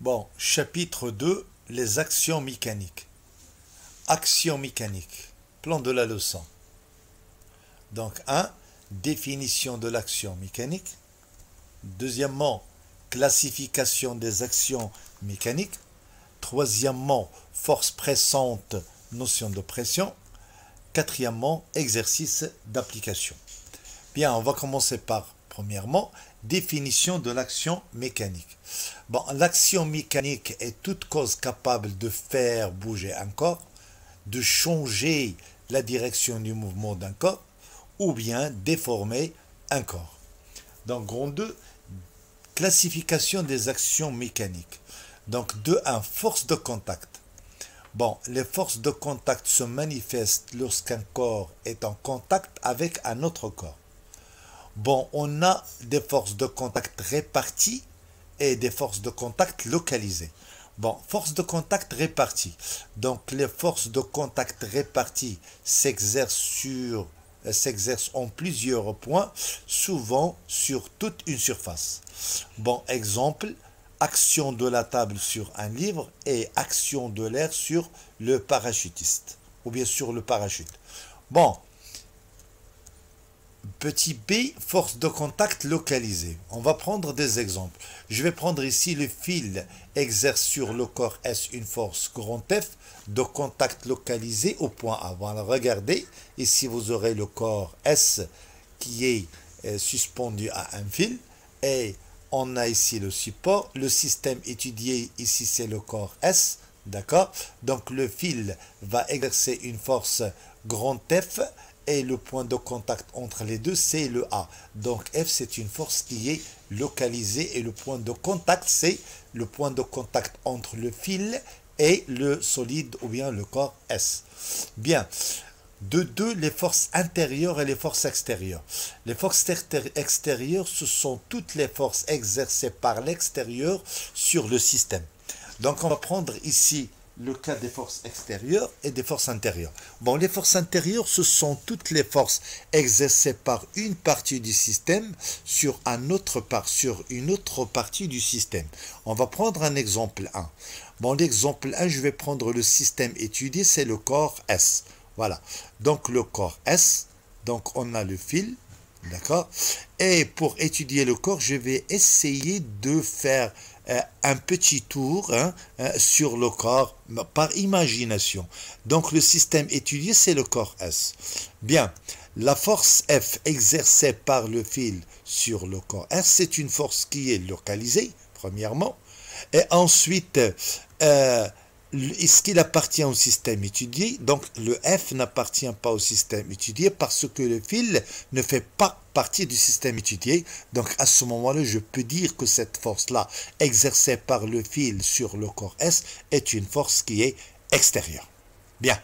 Bon, chapitre 2, les actions mécaniques. Actions mécaniques, plan de la leçon. Donc 1, définition de l'action mécanique. Deuxièmement, classification des actions mécaniques. Troisièmement, force pressante, notion de pression. Quatrièmement, exercice d'application. Bien, on va commencer par, premièrement, Définition de l'action mécanique. Bon, l'action mécanique est toute cause capable de faire bouger un corps, de changer la direction du mouvement d'un corps, ou bien déformer un corps. Donc, groupe 2, classification des actions mécaniques. Donc, 2, 1, force de contact. Bon, les forces de contact se manifestent lorsqu'un corps est en contact avec un autre corps. Bon, on a des forces de contact réparties et des forces de contact localisées. Bon, forces de contact réparties. Donc, les forces de contact réparties s'exercent sur euh, s'exercent en plusieurs points, souvent sur toute une surface. Bon, exemple, action de la table sur un livre et action de l'air sur le parachutiste, ou bien sur le parachute. Bon, Petit b, force de contact localisée. On va prendre des exemples. Je vais prendre ici le fil exerce sur le corps S une force grand F de contact localisé au point A. Voilà, regardez, ici vous aurez le corps S qui est euh, suspendu à un fil et on a ici le support. Le système étudié ici c'est le corps S, d'accord Donc le fil va exercer une force grand F et le point de contact entre les deux, c'est le A. Donc F, c'est une force qui est localisée et le point de contact, c'est le point de contact entre le fil et le solide ou bien le corps S. Bien. De deux, les forces intérieures et les forces extérieures. Les forces extérieures, ce sont toutes les forces exercées par l'extérieur sur le système. Donc on va prendre ici le cas des forces extérieures et des forces intérieures. Bon, les forces intérieures, ce sont toutes les forces exercées par une partie du système sur, un autre part, sur une autre partie du système. On va prendre un exemple 1. Bon, l'exemple 1, je vais prendre le système étudié, c'est le corps S. Voilà. Donc, le corps S, donc on a le fil, d'accord Et pour étudier le corps, je vais essayer de faire euh, un petit tour hein, euh, sur le corps par imagination. Donc le système étudié, c'est le corps S. Bien, la force F exercée par le fil sur le corps S, c'est une force qui est localisée, premièrement, et ensuite, euh, est-ce qu'il appartient au système étudié Donc le F n'appartient pas au système étudié parce que le fil ne fait pas partie du système étudié. Donc à ce moment-là, je peux dire que cette force-là exercée par le fil sur le corps S est une force qui est extérieure. Bien.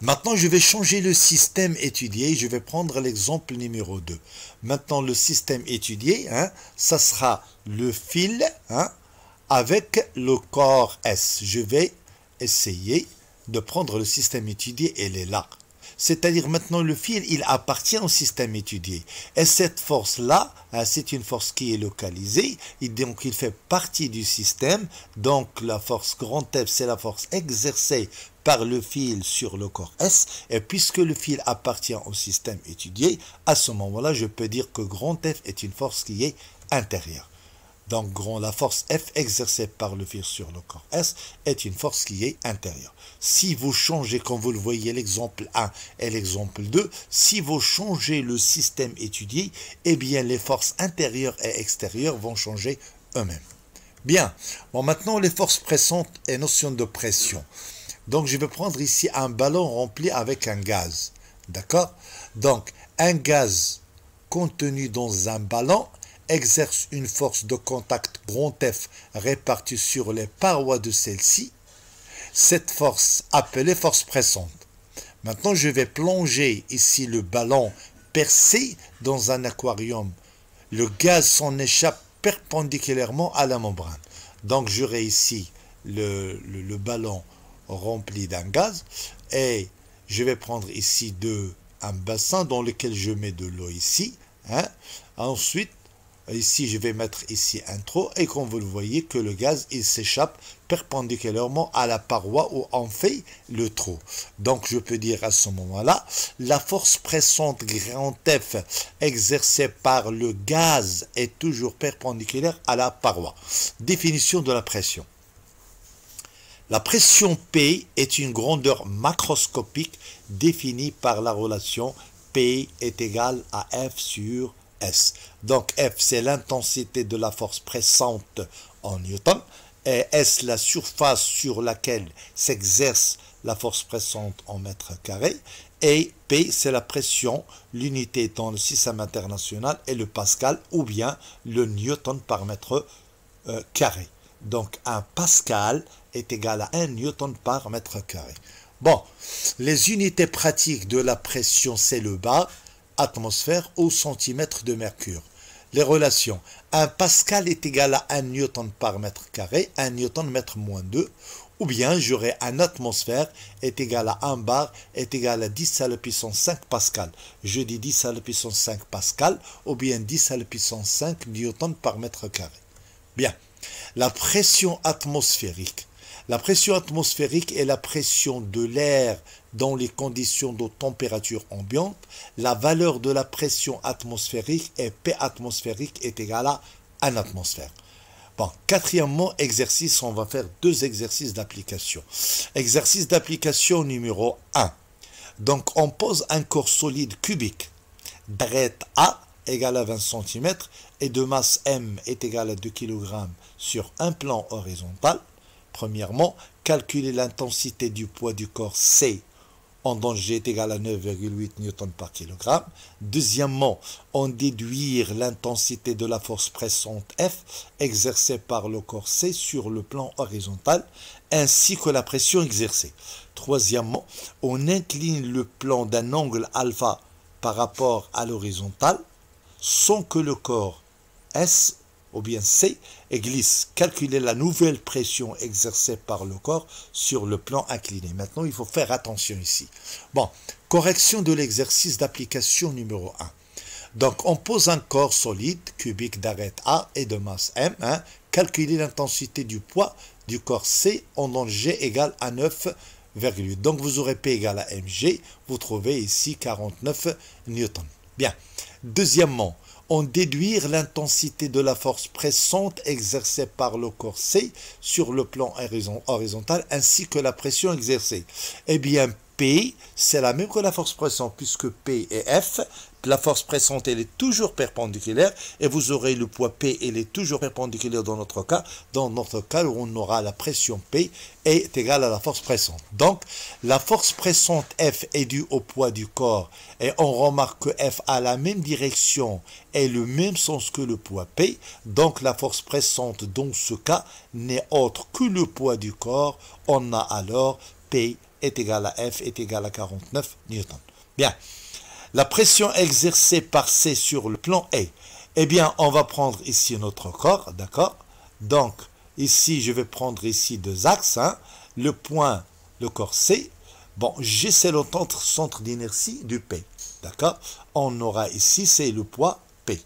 Maintenant, je vais changer le système étudié. Je vais prendre l'exemple numéro 2. Maintenant, le système étudié, hein, ça sera le fil, hein, avec le corps S, je vais essayer de prendre le système étudié et les là. C'est-à-dire maintenant le fil, il appartient au système étudié. Et cette force-là, hein, c'est une force qui est localisée, donc il fait partie du système. Donc la force grand F, c'est la force exercée par le fil sur le corps S. Et puisque le fil appartient au système étudié, à ce moment-là, je peux dire que grand F est une force qui est intérieure. Donc, grand, la force F exercée par le fil sur le corps S est une force qui est intérieure. Si vous changez, comme vous le voyez, l'exemple 1 et l'exemple 2, si vous changez le système étudié, eh bien, les forces intérieures et extérieures vont changer eux-mêmes. Bien. Bon, maintenant, les forces pressantes et notion de pression. Donc, je vais prendre ici un ballon rempli avec un gaz. D'accord Donc, un gaz contenu dans un ballon exerce une force de contact grand F répartie sur les parois de celle-ci, cette force appelée force pressante. Maintenant, je vais plonger ici le ballon percé dans un aquarium. Le gaz s'en échappe perpendiculairement à la membrane. Donc, j'aurai ici le, ballon rempli d'un gaz et je vais prendre ici de, un bassin dans lequel je mets de l'eau ici. Hein. Ensuite, Ici, je vais mettre ici intro et comme vous le voyez que le gaz, il s'échappe perpendiculairement à la paroi où on fait le trou. Donc, je peux dire à ce moment-là, la force pressante grand F exercée par le gaz est toujours perpendiculaire à la paroi. Définition de la pression. La pression P est une grandeur macroscopique définie par la relation P est égal à F sur S. Donc F, c'est l'intensité de la force pressante en Newton. Et S, la surface sur laquelle s'exerce la force pressante en mètre carré, Et P, c'est la pression, l'unité étant le système international et le pascal ou bien le newton par mètre euh, carré. Donc un pascal est égal à un newton par mètre carré. Bon, les unités pratiques de la pression, c'est le bas atmosphère au centimètre de mercure. Les relations. un pascal est égal à 1 newton par mètre carré, un newton mètre moins 2. Ou bien, j'aurai un atmosphère est égal à 1 bar est égal à 10 à la puissance 5 pascal. Je dis 10 à la puissance 5 pascal ou bien 10 à la puissance 5 newton par mètre carré. Bien. La pression atmosphérique. La pression atmosphérique est la pression de l'air dans les conditions de température ambiante, la valeur de la pression atmosphérique et P atmosphérique est égale à 1 atmosphère. Bon, quatrièmement, exercice, on va faire deux exercices d'application. Exercice d'application numéro 1. Donc, on pose un corps solide cubique d'arête A égale à 20 cm et de masse M est égale à 2 kg sur un plan horizontal. Premièrement, calculer l'intensité du poids du corps C en danger est égal à 9,8 N par kilogramme. Deuxièmement, en déduire l'intensité de la force pressante F exercée par le corps C sur le plan horizontal, ainsi que la pression exercée. Troisièmement, on incline le plan d'un angle alpha par rapport à l'horizontal, sans que le corps S ou bien C, glisse. calculer la nouvelle pression exercée par le corps sur le plan incliné. Maintenant, il faut faire attention ici. Bon, correction de l'exercice d'application numéro 1. Donc, on pose un corps solide, cubique d'arête A et de masse M. Hein, calculer l'intensité du poids du corps C en donnant G égale à 9 Donc, vous aurez P égale à mg. Vous trouvez ici 49 newtons. Bien. Deuxièmement, en déduire l'intensité de la force pressante exercée par le corset sur le plan horizontal ainsi que la pression exercée. Eh bien, P, c'est la même que la force pressante puisque P et F, la force pressante, elle est toujours perpendiculaire et vous aurez le poids P, elle est toujours perpendiculaire dans notre cas. Dans notre cas, on aura la pression P est égale à la force pressante. Donc, la force pressante F est due au poids du corps et on remarque que F a la même direction et le même sens que le poids P. Donc, la force pressante dans ce cas n'est autre que le poids du corps. On a alors P est égal à F est égal à 49 newtons. Bien la pression exercée par C sur le plan A, Eh bien, on va prendre ici notre corps, d'accord Donc, ici, je vais prendre ici deux axes, hein? le point, le corps C. Bon, G, c'est le centre d'inertie du P, d'accord On aura ici, c'est le poids P.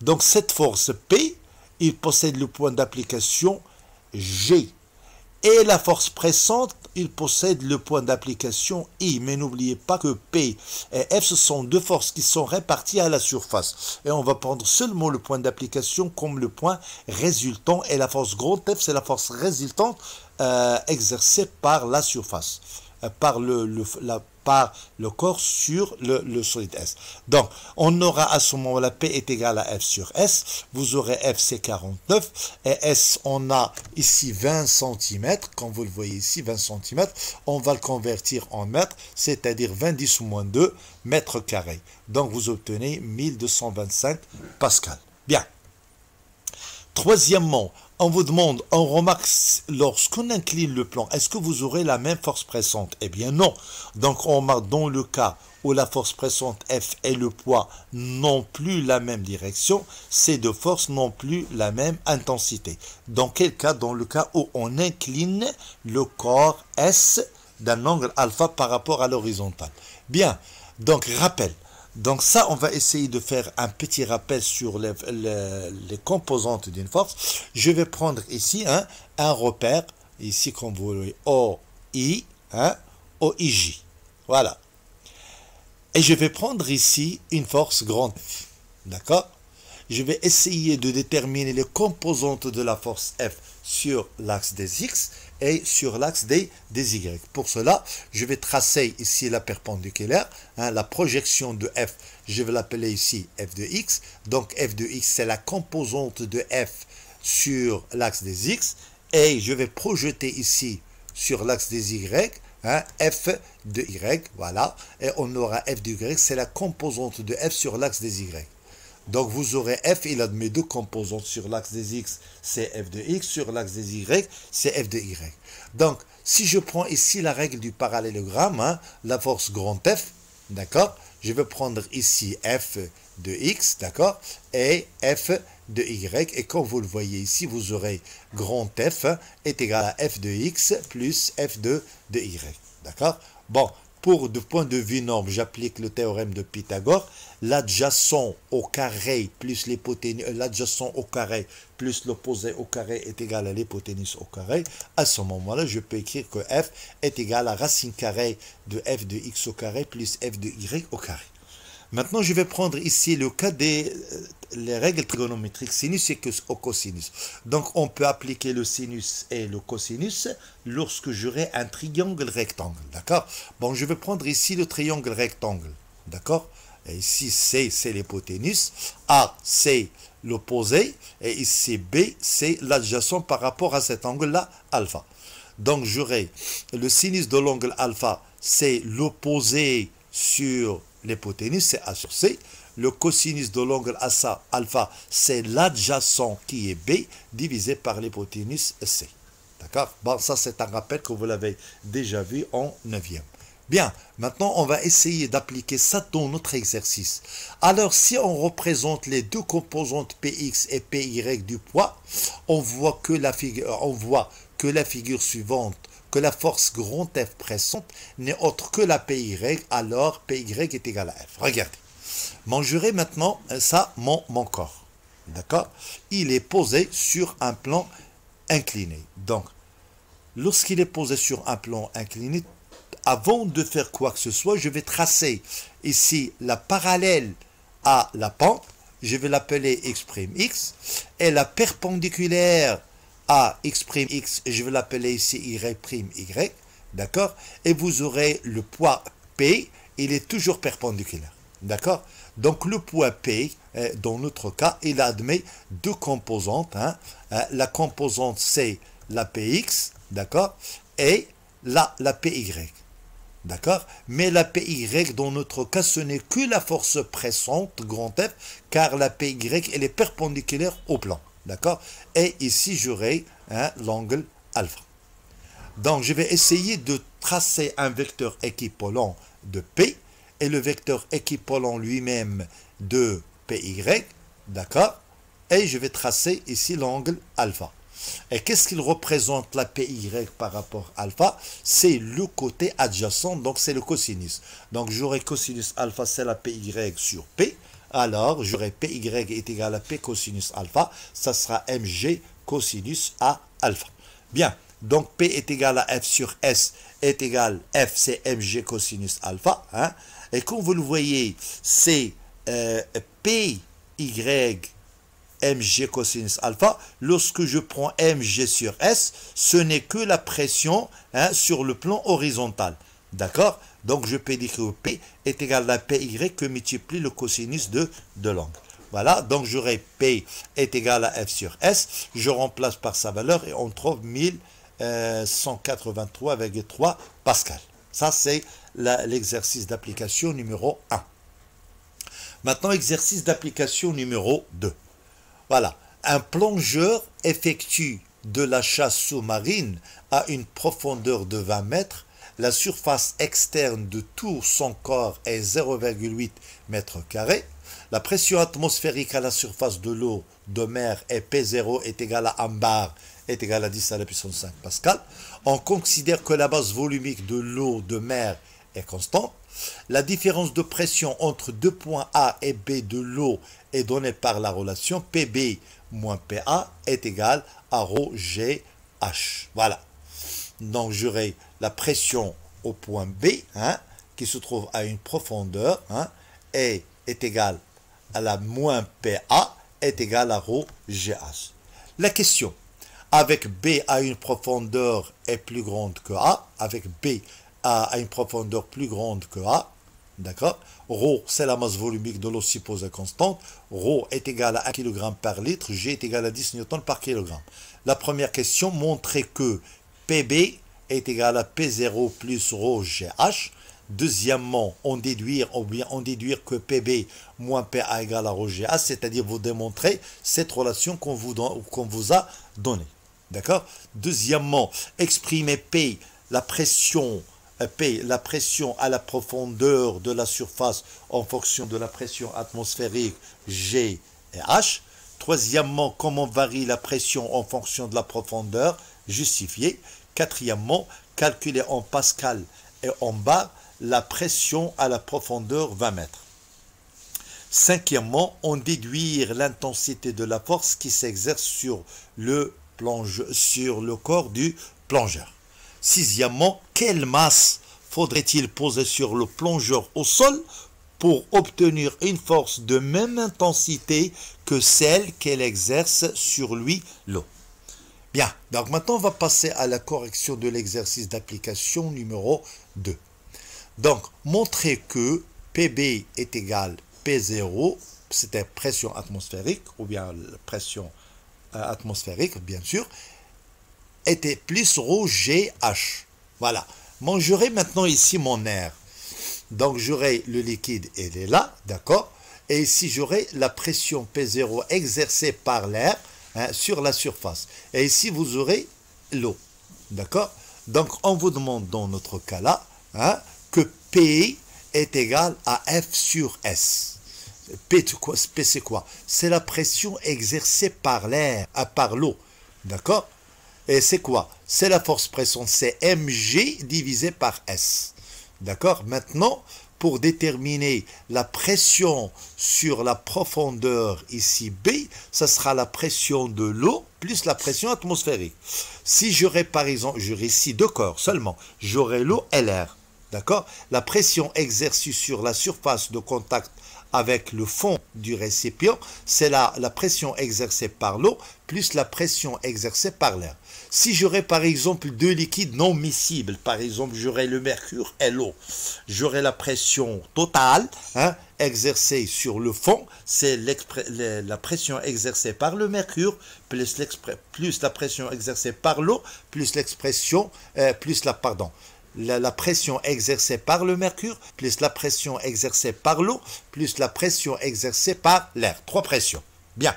Donc, cette force P, il possède le point d'application G. Et la force pressante il possède le point d'application I, mais n'oubliez pas que P et F, ce sont deux forces qui sont réparties à la surface. Et on va prendre seulement le point d'application comme le point résultant, et la force grand F, c'est la force résultante euh, exercée par la surface, euh, par le, le, la, par le corps sur le, solide S. Donc, on aura à ce moment-là P est égal à F sur S. Vous aurez F, c'est 49. Et S, on a ici 20 cm. Comme vous le voyez ici, 20 cm. On va le convertir en mètres, c'est-à-dire 20 10 moins 2 mètres carrés. Donc, vous obtenez 1225 pascal. Bien. Troisièmement, on vous demande, on remarque, lorsqu'on incline le plan, est-ce que vous aurez la même force pressante Eh bien non. Donc on remarque dans le cas où la force pressante F et le poids n'ont plus la même direction, ces deux forces n'ont plus la même intensité. Dans quel cas Dans le cas où on incline le corps S d'un angle alpha par rapport à l'horizontale. Bien, donc rappel, donc ça, on va essayer de faire un petit rappel sur les, les, composantes d'une force. Je vais prendre ici hein, un repère, ici comme vous voyez, OI, hein, OIJ. Voilà. Et je vais prendre ici une force grande F. D'accord Je vais essayer de déterminer les composantes de la force F sur l'axe des X et sur l'axe des, des Y. Pour cela, je vais tracer ici la perpendiculaire, hein, la projection de F, je vais l'appeler ici F de X. Donc F de X, c'est la composante de F sur l'axe des X. Et je vais projeter ici sur l'axe des Y, hein, F de Y, voilà. Et on aura F de Y, c'est la composante de F sur l'axe des Y. Donc vous aurez f, il admet deux composantes sur l'axe des x, c'est f de x, sur l'axe des y, c'est f de y. Donc si je prends ici la règle du parallélogramme, hein, la force grand F, d'accord Je vais prendre ici f de x, d'accord Et f de y, et comme vous le voyez ici, vous aurez grand F est hein, égal à f de x plus f de, de y, d'accord Bon, pour, du point de vue norme, j'applique le théorème de Pythagore, l'adjacent au carré plus euh, l'adjacent au carré plus l'opposé au carré est égal à l'hypoténuse au carré, à ce moment-là, je peux écrire que f est égal à racine carrée de f de x au carré plus f de y au carré. Maintenant, je vais prendre ici le cas des euh, les règles trigonométriques sinus et cosinus. Donc, on peut appliquer le sinus et le cosinus lorsque j'aurai un triangle rectangle. D'accord Bon, je vais prendre ici le triangle rectangle. D'accord ici, C, c'est l'hypoténuse. A, c'est l'opposé. Et ici, B, c'est l'adjacent par rapport à cet angle-là, alpha. Donc, j'aurai le sinus de l'angle alpha, c'est l'opposé sur L'hypoténuse, c'est A sur C. Le cosinus de l'angle alpha, c'est l'adjacent qui est B divisé par l'hypoténuse C. D'accord Bon, ça c'est un rappel que vous l'avez déjà vu en 9e. Bien, maintenant on va essayer d'appliquer ça dans notre exercice. Alors si on représente les deux composantes px et py du poids, on voit que la figure, on voit que la figure suivante, que la force grand F pressante n'est autre que la PY, alors PY est égal à F. Regardez. Mangerai maintenant, ça, mon, mon corps. D'accord Il est posé sur un plan incliné. Donc, lorsqu'il est posé sur un plan incliné, avant de faire quoi que ce soit, je vais tracer ici la parallèle à la pente, je vais l'appeler x'x, et la perpendiculaire a x je vais l'appeler ici y y, d'accord Et vous aurez le poids P, il est toujours perpendiculaire, d'accord Donc le poids P, euh, dans notre cas, il admet deux composantes. Hein. Euh, la composante c'est la Px, d'accord Et la, la Py, d'accord Mais la Py, dans notre cas, ce n'est que la force pressante, grand F, car la Py, elle est perpendiculaire au plan. D'accord Et ici, j'aurai hein, l'angle alpha. Donc, je vais essayer de tracer un vecteur équipollant de P et le vecteur équipollant lui-même de PY. D'accord Et je vais tracer ici l'angle alpha. Et qu'est-ce qu'il représente la PY par rapport à alpha C'est le côté adjacent, donc c'est le cosinus. Donc j'aurai cosinus alpha, c'est la PY sur P alors j'aurai PY est égal à P cosinus alpha, ça sera MG cosinus A alpha. Bien, donc P est égal à F sur S est égal F, c'est MG cosinus alpha. Hein. Et comme vous le voyez, c'est euh, PY mg cosinus alpha, lorsque je prends mg sur s, ce n'est que la pression hein, sur le plan horizontal. D'accord Donc je peux dire que P est égal à PY que multiplie le cosinus de, de l'angle. Voilà, donc j'aurai P est égal à F sur S. Je remplace par sa valeur et on trouve 1183,3 euh, Pascal. Ça, c'est l'exercice d'application numéro 1. Maintenant, exercice d'application numéro 2. Voilà, un plongeur effectue de la chasse sous-marine à une profondeur de 20 mètres la surface externe de tout son corps est 0,8 m2. La pression atmosphérique à la surface de l'eau de mer est P0 est égale à 1 bar est égale à 10 à la puissance 5 pascal. On considère que la base volumique de l'eau de mer est constante. La différence de pression entre deux points A et B de l'eau est donnée par la relation PB moins PA est égale à ρ G Voilà. Donc j'aurai la pression au point B, hein, qui se trouve à une profondeur, hein, est égale à la moins PA, est égale à ρ GH. La question, avec B à une profondeur est plus grande que A, avec B à une profondeur plus grande que A, D'accord Rho, c'est la masse volumique de l'eau supposée constante. Rho est égal à 1 kg par litre. G est égal à 10 N par kg. La première question montrait que PB est égal à P0 plus ρgh. Deuxièmement, on déduire, ou bien on déduire que PB moins PA égale à rho c'est-à-dire vous démontrer cette relation qu'on vous, qu'on vous a donnée. D'accord Deuxièmement, exprimer P, la pression euh, P, la pression à la profondeur de la surface en fonction de la pression atmosphérique G et H. Troisièmement, comment varie la pression en fonction de la profondeur Justifié. Quatrièmement, calculer en pascal et en bas la pression à la profondeur 20 mètres. Cinquièmement, on déduire l'intensité de la force qui s'exerce sur le plonge, sur le corps du plongeur. Sixièmement, quelle masse faudrait-il poser sur le plongeur au sol pour obtenir une force de même intensité que celle qu'elle exerce sur lui l'eau Bien, donc maintenant on va passer à la correction de l'exercice d'application numéro 2. Donc, montrer que PB est égal P0, c'était pression atmosphérique, ou bien pression euh, atmosphérique, bien sûr, était plus rho GH. Voilà. Mangerai j'aurai maintenant ici mon air. Donc, j'aurai le liquide, il est là, d'accord Et ici, j'aurai la pression P0 exercée par l'air, Hein, sur la surface. Et ici, vous aurez l'eau. D'accord Donc, on vous demande dans notre cas là hein, que P est égal à F sur S. P, c'est quoi C'est la pression exercée par l'air, par l'eau. D'accord Et c'est quoi C'est la force pression, c'est mg divisé par S. D'accord Maintenant, pour déterminer la pression sur la profondeur ici B, ça sera la pression de l'eau plus la pression atmosphérique. Si j'aurais par exemple, j'aurais ici deux corps seulement, j'aurais l'eau et l'air. D'accord La pression exercée sur la surface de contact avec le fond du récipient, c'est la, la pression exercée par l'eau plus la pression exercée par l'air. Si j'aurais par exemple deux liquides non miscibles, par exemple j'aurais le mercure et l'eau, j'aurais la pression totale hein, exercée sur le fond, c'est la pression exercée par le mercure plus, plus la pression exercée par l'eau plus l'expression euh, plus la pardon la, pression exercée par le mercure, plus la pression exercée par l'eau, plus la pression exercée par l'air. Trois pressions. Bien.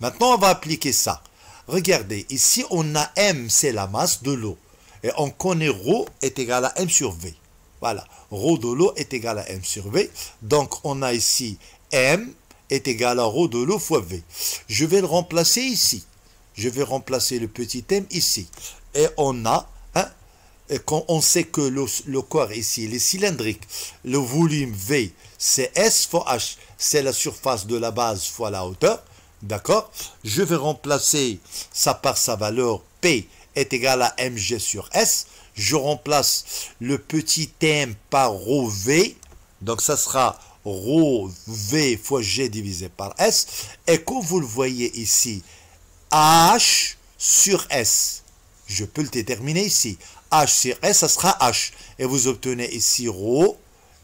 Maintenant, on va appliquer ça. Regardez, ici, on a M, c'est la masse de l'eau. Et on connaît ρ est égal à M sur V. Voilà. ρ de l'eau est égal à M sur V. Donc, on a ici M est égal à ρ de l'eau fois V. Je vais le remplacer ici. Je vais remplacer le petit M ici. Et on a on sait que le, corps ici il est cylindrique, le volume V, c'est S fois H, c'est la surface de la base fois la hauteur, d'accord Je vais remplacer ça par sa valeur P est égal à mg sur S. Je remplace le petit m par rho V, donc ça sera rho V fois G divisé par S. Et comme vous le voyez ici, H sur S, je peux le déterminer ici. H sur S, ça sera H. Et vous obtenez ici Rho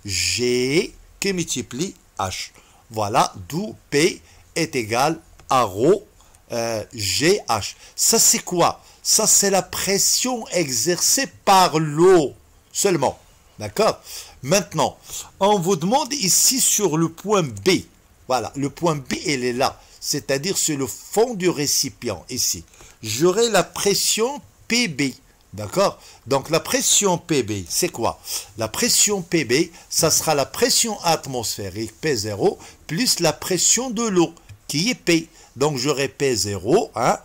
G qui multiplie H. Voilà, d'où P est égal à Rho euh, g GH. Ça, c'est quoi Ça, c'est la pression exercée par l'eau seulement. D'accord Maintenant, on vous demande ici sur le point B. Voilà, le point B, il est là. C'est-à-dire sur le fond du récipient, ici. J'aurai la pression PB. D'accord Donc la pression PB, c'est quoi La pression PB, ça sera la pression atmosphérique P0 plus la pression de l'eau qui est P. Donc j'aurai P0 hein,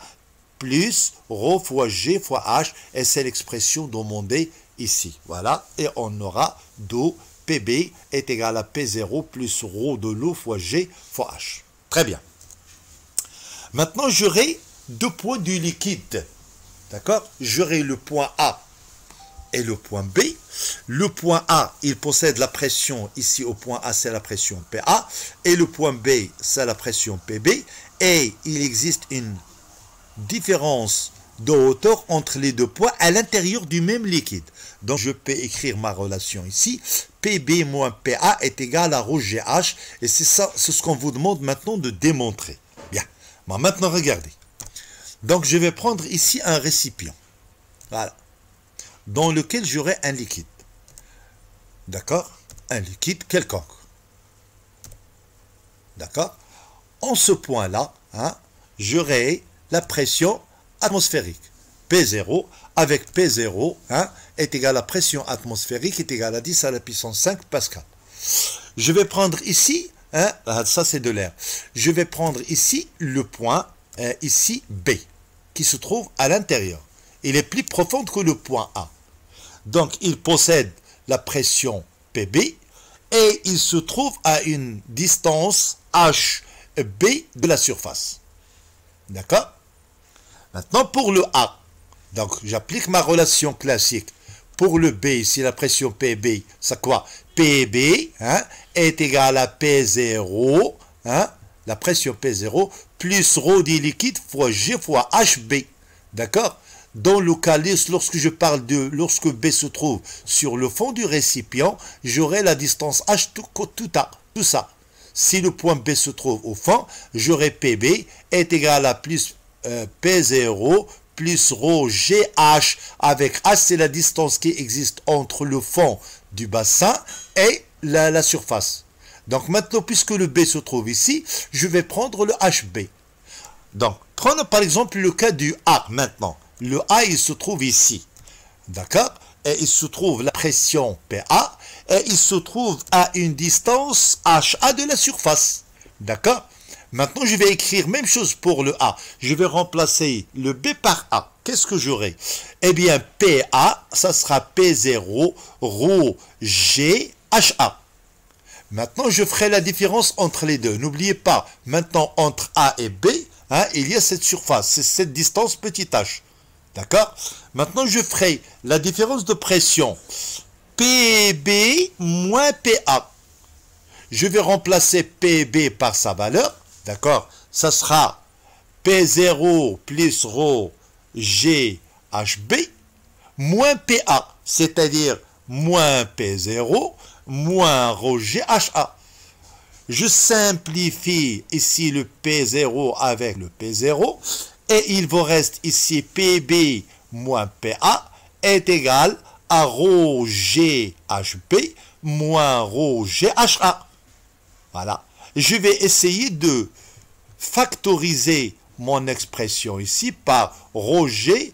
plus ρ fois G fois H et c'est l'expression demandée ici. Voilà, et on aura d'eau PB est égal à P0 plus ρ de l'eau fois G fois H. Très bien. Maintenant, j'aurai deux poids du liquide. D'accord J'aurai le point A et le point B. Le point A, il possède la pression, ici au point A, c'est la pression PA, et le point B, c'est la pression PB, et il existe une différence de hauteur entre les deux points à l'intérieur du même liquide. Donc je peux écrire ma relation ici. PB moins PA est égal à rouge GH. Et c'est ça, c'est ce qu'on vous demande maintenant de démontrer. Bien. maintenant, regardez. Donc je vais prendre ici un récipient. Voilà. Dans lequel j'aurai un liquide. D'accord Un liquide quelconque. D'accord En ce point-là, hein, j'aurai la pression atmosphérique. P0 avec P0 hein, est égal à la pression atmosphérique est égal à 10 à la puissance 5 pascal. Je vais prendre ici, hein, ça c'est de l'air, je vais prendre ici le point ici B, qui se trouve à l'intérieur. Il est plus profond que le point A. Donc il possède la pression PB et il se trouve à une distance HB de la surface. D'accord Maintenant pour le A. Donc j'applique ma relation classique. Pour le B, ici la pression PB, ça quoi PB hein, est égal à P0, hein, la pression P0 plus ρ des liquide fois G fois HB. D'accord dans le calice, lorsque je parle de, lorsque B se trouve sur le fond du récipient, j'aurai la distance H tout, à, tout ça. Si le point B se trouve au fond, j'aurai PB est égal à plus euh, P0 plus ρ GH avec H, c'est la distance qui existe entre le fond du bassin et la surface. Donc maintenant, puisque le B se trouve ici, je vais prendre le HB. Donc, prenons par exemple le cas du A maintenant. Le A, il se trouve ici. D'accord Et il se trouve la pression PA. Et il se trouve à une distance HA de la surface. D'accord Maintenant, je vais écrire même chose pour le A. Je vais remplacer le B par A. Qu'est-ce que j'aurai Eh bien, PA, ça sera P0, ρ, G, HA. Maintenant, je ferai la différence entre les deux. N'oubliez pas, maintenant, entre A et B, hein, il y a cette surface, c'est cette distance petit h. D'accord Maintenant, je ferai la différence de pression. PB moins PA. Je vais remplacer PB par sa valeur. D'accord Ça sera P0 plus ρghb hB moins PA, c'est-à-dire moins P0 moins rho HA. Je simplifie ici le P0 avec le P0 et il vous reste ici PB moins PA est égal à rho B moins rho Voilà. Je vais essayer de factoriser mon expression ici par rho G,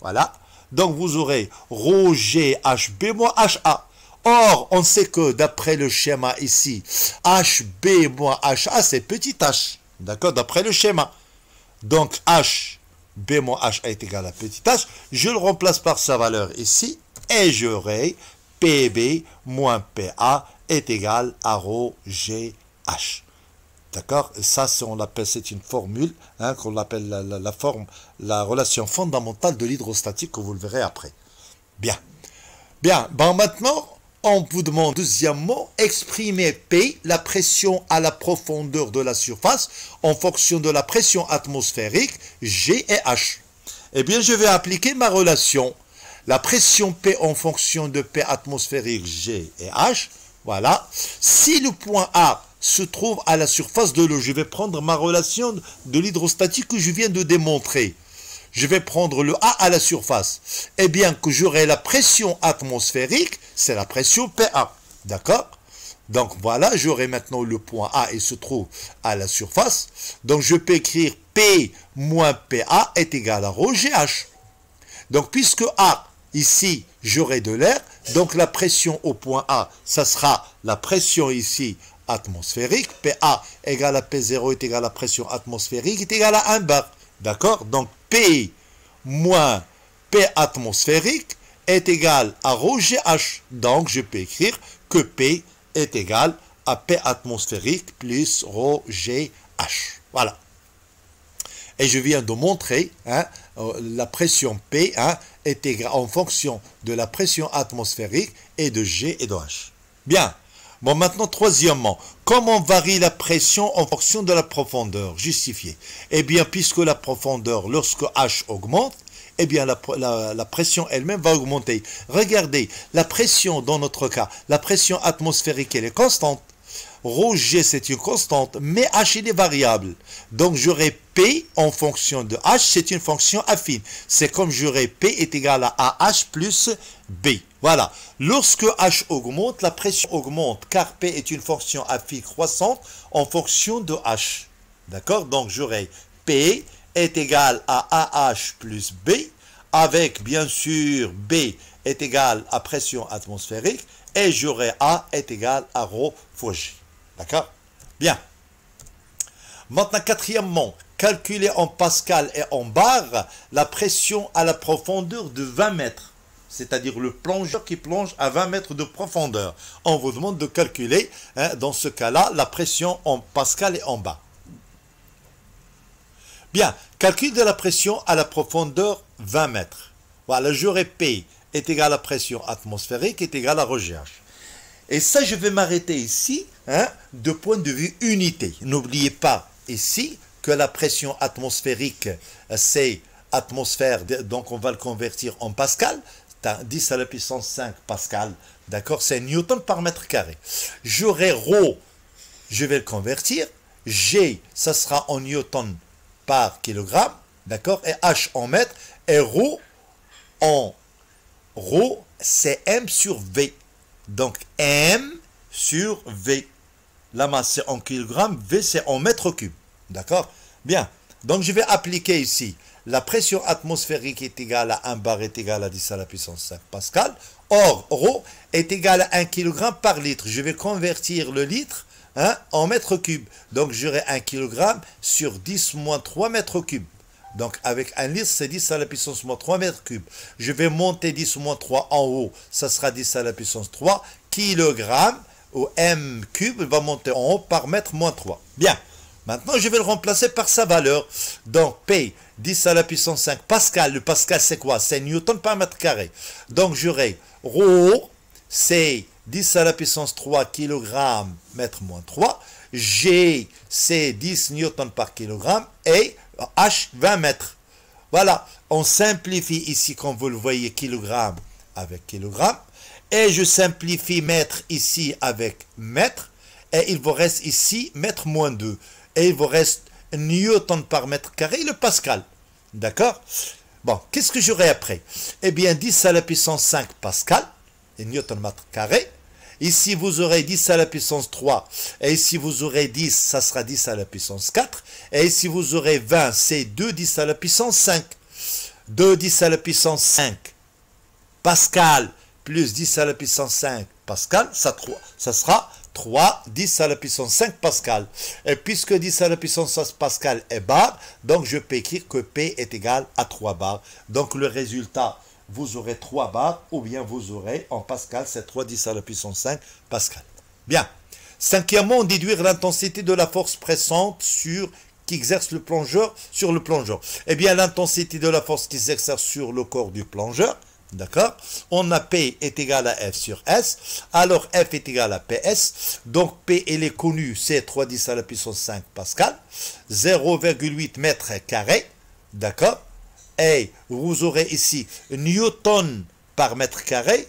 Voilà. Donc vous aurez rho HB moins HA. Or, on sait que d'après le schéma ici, HB moins HA, c'est petit h. D'accord D'après le schéma. Donc, HB moins HA est égal à petit h. Je le remplace par sa valeur ici. Et j'aurai PB moins PA est égal à rho GH. D'accord Ça, c'est une formule hein, qu'on appelle la, la relation fondamentale de l'hydrostatique, que vous le verrez après. Bien. Bien. Bon, maintenant, on vous demande deuxièmement, exprimer P, la pression à la profondeur de la surface, en fonction de la pression atmosphérique, G et H. Eh bien, je vais appliquer ma relation. La pression P en fonction de P atmosphérique, G et H, voilà. Si le point A se trouve à la surface de l'eau, je vais prendre ma relation de l'hydrostatique que je viens de démontrer je vais prendre le A à la surface, eh bien que j'aurai la pression atmosphérique, c'est la pression PA. D'accord Donc voilà, j'aurai maintenant le point A et se trouve à la surface. Donc je peux écrire P moins PA est égal à rho Donc puisque A, ici, j'aurai de l'air, donc la pression au point A, ça sera la pression ici atmosphérique. PA égale à P0 est égal à la pression atmosphérique est égal à 1 bar. D'accord Donc P moins P atmosphérique est égal à rho GH. Donc, je peux écrire que P est égal à P atmosphérique plus rho GH. Voilà. Et je viens de montrer hein, euh, la pression P hein, est égale en fonction de la pression atmosphérique et de G et de H. Bien. Bon, maintenant, troisièmement, comment varie la pression en fonction de la profondeur Justifié. Eh bien, puisque la profondeur, lorsque H augmente, eh bien, la, la pression elle-même va augmenter. Regardez, la pression dans notre cas, la pression atmosphérique, elle est constante. G, c'est une constante, mais h est est variable. Donc j'aurai p en fonction de h, c'est une fonction affine. C'est comme j'aurai p est égal à AH plus b. Voilà. Lorsque h augmente, la pression augmente, car p est une fonction affine croissante en fonction de h. D'accord Donc j'aurai p est égal à ah plus b, avec bien sûr b est égal à pression atmosphérique, et j'aurai A est égal à Rho fois G. D'accord Bien. Maintenant, quatrièmement, calculer en pascal et en bar la pression à la profondeur de 20 mètres, c'est-à-dire le plongeur qui plonge à 20 mètres de profondeur. On vous demande de calculer, hein, dans ce cas-là, la pression en pascal et en bar. Bien, calcul de la pression à la profondeur 20 mètres. Voilà, je répète, est égal à la pression atmosphérique, est égal à la recherche. Et ça, je vais m'arrêter ici, hein, de point de vue unité. N'oubliez pas ici que la pression atmosphérique, euh, c'est atmosphère, donc on va le convertir en Pascal, 10 à la puissance 5 Pascal, d'accord C'est Newton par mètre carré. J'aurai ρ, je vais le convertir, G, ça sera en Newton par kilogramme, d'accord Et H en mètre et ρ en ρ, c'est M sur V, donc M sur V. La masse c'est en kilogramme, V c'est en mètre cube, D'accord Bien. Donc je vais appliquer ici la pression atmosphérique est égale à 1 bar est égale à 10 à la puissance 5 pascal. Or, rho est égal à 1 kg par litre. Je vais convertir le litre hein, en mètre cube, Donc j'aurai 1 kg sur 10 moins 3 mètres cubes. Donc avec un litre, c'est 10 à la puissance moins 3 mètres cubes. Je vais monter 10 moins 3 en haut, ça sera 10 à la puissance 3 kg. ou m cube va monter en haut par mètre moins 3. Bien. Maintenant, je vais le remplacer par sa valeur. Donc, P, 10 à la puissance 5 pascal. Le pascal, c'est quoi C'est newton par mètre carré. Donc, j'aurai rho, c'est 10 à la puissance 3 kg mètre moins 3. G, c'est 10 newton par kilogramme. Et H, 20 mètres. Voilà, on simplifie ici, comme vous le voyez, kilogramme avec kilogramme. Et je simplifie mètre ici avec mètre. Et il vous reste ici mètre moins 2. Et il vous reste newton par mètre carré, le pascal. D'accord Bon, qu'est-ce que j'aurai après Eh bien, 10 à la puissance 5 pascal, et newton mètre carré, Ici, vous aurez 10 à la puissance 3. Et ici, vous aurez 10, ça sera 10 à la puissance 4. Et ici, vous aurez 20, c'est 2 10 à la puissance 5. 2 10 à la puissance 5. Pascal plus 10 à la puissance 5 Pascal, ça, sera 3, 10 à la puissance 5 Pascal. Et puisque 10 à la puissance 5 Pascal est barre, donc je peux écrire que P est égal à 3 barres. Donc le résultat vous aurez 3 barres, ou bien vous aurez en pascal, c'est 3,10 à la puissance 5 pascal. Bien. Cinquièmement, déduire l'intensité de la force pressante sur qui exerce le plongeur sur le plongeur. Eh bien, l'intensité de la force qui exerce sur le corps du plongeur, D'accord On a P est égal à F sur S. Alors F est égal à PS. Donc P, elle est connue, c'est 3,10 à la puissance 5 Pascal. 0,8 mètres carrés. D'accord et vous aurez ici Newton par mètre carré,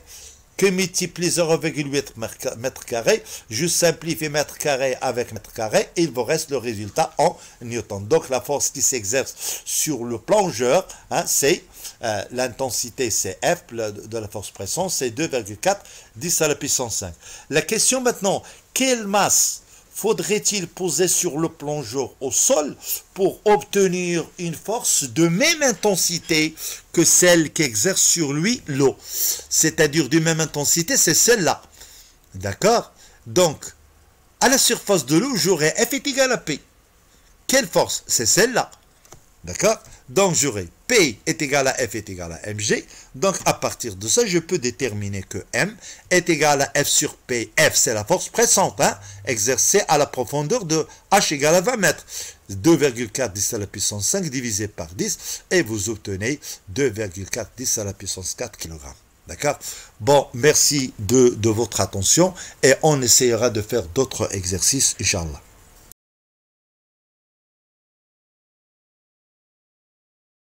que multiplie 0,8 mètre carré, je simplifie mètre carré avec mètre carré, et il vous reste le résultat en newton. Donc la force qui s'exerce sur le plongeur, hein, c'est euh, l'intensité l'intensité F de la force pression, c'est 2,4 10 à la puissance 5. La question maintenant, quelle masse faudrait-il poser sur le plongeur au sol pour obtenir une force de même intensité que celle qu'exerce sur lui l'eau C'est-à-dire de même intensité, c'est celle-là. D'accord Donc, à la surface de l'eau, j'aurai F est à P. Quelle force C'est celle-là. D'accord Donc, j'aurai P est égal à F est égal à MG. Donc, à partir de ça, je peux déterminer que M est égal à F sur P. F, c'est la force pressante, hein, exercée à la profondeur de H égale à 20 mètres. 2,4 10 à la puissance 5 divisé par 10, et vous obtenez 2,4 10 à la puissance 4 kg. D'accord Bon, merci de, de votre attention, et on essayera de faire d'autres exercices, Inch'Allah.